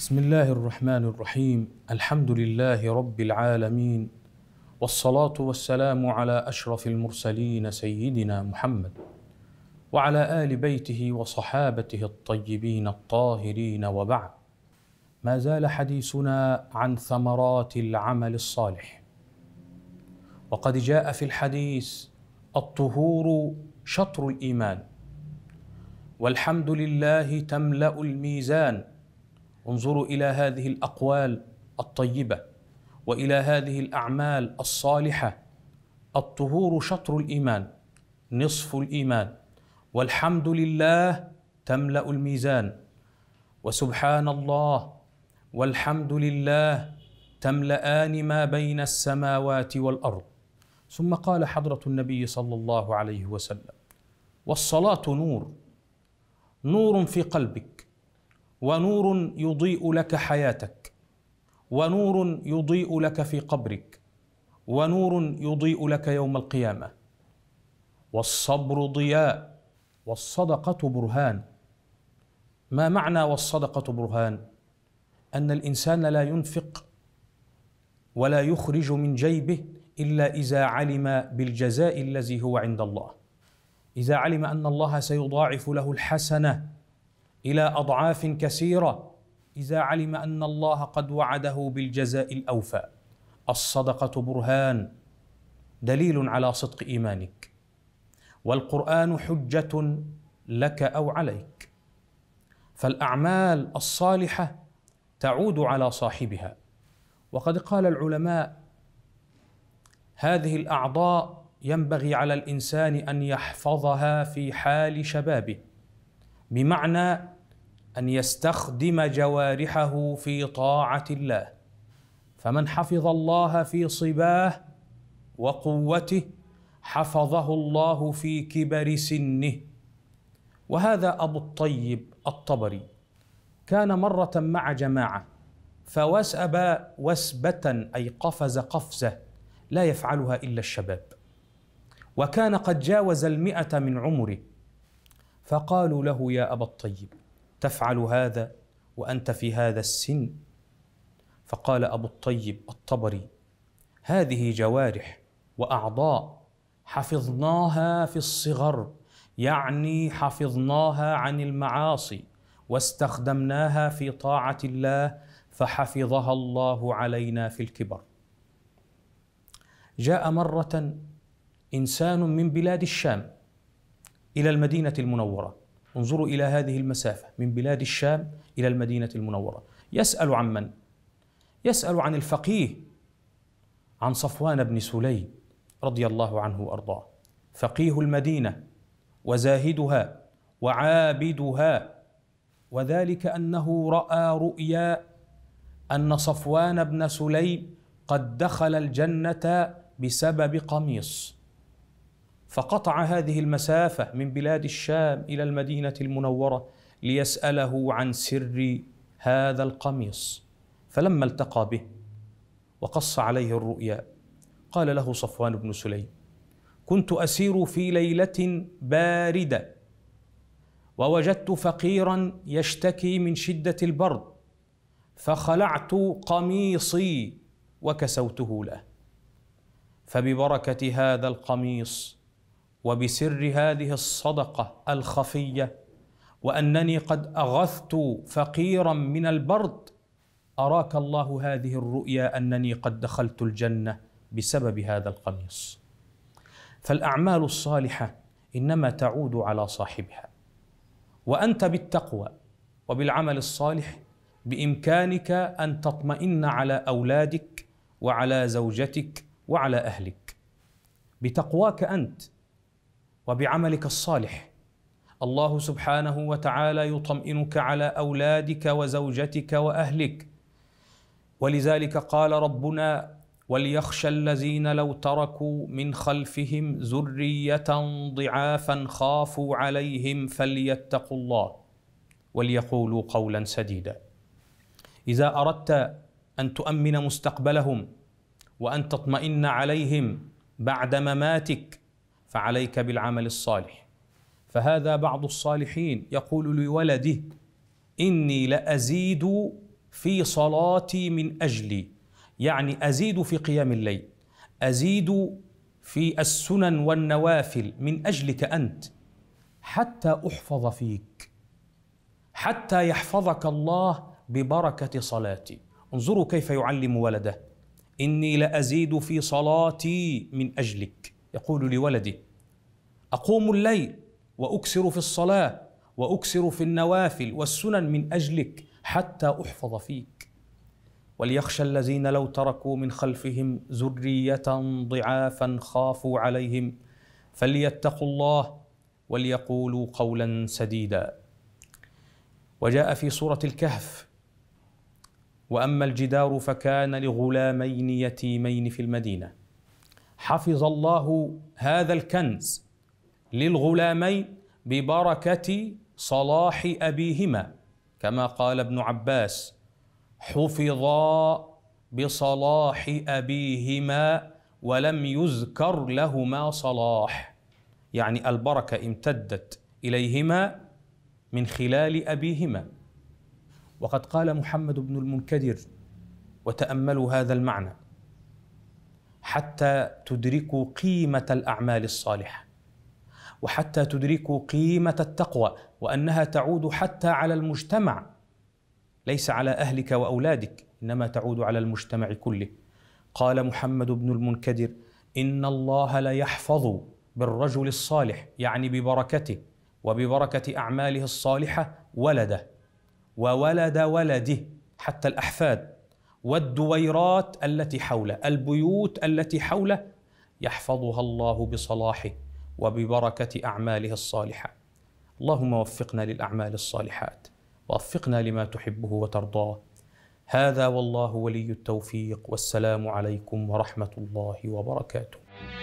بسم الله الرحمن الرحيم الحمد لله رب العالمين والصلاه والسلام على اشرف المرسلين سيدنا محمد وعلى ال بيته وصحابته الطيبين الطاهرين وبعد ما زال حديثنا عن ثمرات العمل الصالح وقد جاء في الحديث الطهور شطر الايمان والحمد لله تملا الميزان انظروا الى هذه الاقوال الطيبه والى هذه الاعمال الصالحه الطهور شطر الايمان نصف الايمان والحمد لله تملا الميزان وسبحان الله والحمد لله تملأان ما بين السماوات والأرض ثم قال حضرة النبي صلى الله عليه وسلم والصلاة نور نور في قلبك ونور يضيء لك حياتك ونور يضيء لك في قبرك ونور يضيء لك يوم القيامه والصبر ضياء والصدقه برهان ما معنى والصدقه برهان ان الانسان لا ينفق ولا يخرج من جيبه الا اذا علم بالجزاء الذي هو عند الله اذا علم ان الله سيضاعف له الحسنه الى اضعاف كثيره اذا علم ان الله قد وعده بالجزاء الاوفى الصدقه برهان دليل على صدق ايمانك والقران حجه لك او عليك فالاعمال الصالحه تعود على صاحبها وقد قال العلماء هذه الاعضاء ينبغي على الانسان ان يحفظها في حال شبابه بمعنى ان يستخدم جوارحه في طاعه الله فمن حفظ الله في صباه وقوته حفظه الله في كبر سنه وهذا ابو الطيب الطبري كان مره مع جماعه فوسب وسبه اي قفز قفزه لا يفعلها الا الشباب وكان قد جاوز المئه من عمره فقالوا له يا ابا الطيب تفعل هذا وانت في هذا السن فقال ابو الطيب الطبري هذه جوارح واعضاء حفظناها في الصغر يعني حفظناها عن المعاصي واستخدمناها في طاعه الله فحفظها الله علينا في الكبر جاء مره انسان من بلاد الشام إلى المدينة المنورة انظروا إلى هذه المسافة من بلاد الشام إلى المدينة المنورة يسأل عن من؟ يسأل عن الفقيه عن صفوان بن سليم رضي الله عنه وأرضاه فقيه المدينة وزاهدها وعابدها وذلك أنه رأى رؤيا أن صفوان بن سليم قد دخل الجنة بسبب قميص فقطع هذه المسافه من بلاد الشام الى المدينه المنوره ليساله عن سر هذا القميص فلما التقى به وقص عليه الرؤيا قال له صفوان بن سليم كنت اسير في ليله بارده ووجدت فقيرا يشتكي من شده البرد فخلعت قميصي وكسوته له فببركه هذا القميص وبسر هذه الصدقه الخفيه وانني قد اغثت فقيرا من البرد اراك الله هذه الرؤيا انني قد دخلت الجنه بسبب هذا القميص فالاعمال الصالحه انما تعود على صاحبها وانت بالتقوى وبالعمل الصالح بامكانك ان تطمئن على اولادك وعلى زوجتك وعلى اهلك بتقواك انت وبعملك الصالح الله سبحانه وتعالى يطمئنك على اولادك وزوجتك واهلك ولذلك قال ربنا وليخشى الذين لو تركوا من خلفهم ذريه ضعافا خافوا عليهم فليتقوا الله وليقولوا قولا سديدا اذا اردت ان تؤمن مستقبلهم وان تطمئن عليهم بعد مماتك فعليك بالعمل الصالح فهذا بعض الصالحين يقول لولده اني لازيد في صلاتي من اجلي يعني ازيد في قيام الليل ازيد في السنن والنوافل من اجلك انت حتى احفظ فيك حتى يحفظك الله ببركه صلاتي انظروا كيف يعلم ولده اني لازيد في صلاتي من اجلك يقول لولده اقوم الليل واكثر في الصلاه واكثر في النوافل والسنن من اجلك حتى احفظ فيك وليخشى الذين لو تركوا من خلفهم ذريه ضعافا خافوا عليهم فليتقوا الله وليقولوا قولا سديدا وجاء في سوره الكهف واما الجدار فكان لغلامين يتيمين في المدينه حفظ الله هذا الكنز للغلامين ببركه صلاح ابيهما كما قال ابن عباس حفظا بصلاح ابيهما ولم يذكر لهما صلاح يعني البركه امتدت اليهما من خلال ابيهما وقد قال محمد بن المنكدر وتاملوا هذا المعنى حتى تدركوا قيمه الاعمال الصالحه وحتى تدركوا قيمه التقوى وانها تعود حتى على المجتمع ليس على اهلك واولادك انما تعود على المجتمع كله قال محمد بن المنكدر ان الله ليحفظ بالرجل الصالح يعني ببركته وببركه اعماله الصالحه ولده وولد ولده حتى الاحفاد والدويرات التي حوله البيوت التي حوله يحفظها الله بصلاحه وببركه اعماله الصالحه اللهم وفقنا للاعمال الصالحات ووفقنا لما تحبه وترضاه هذا والله ولي التوفيق والسلام عليكم ورحمه الله وبركاته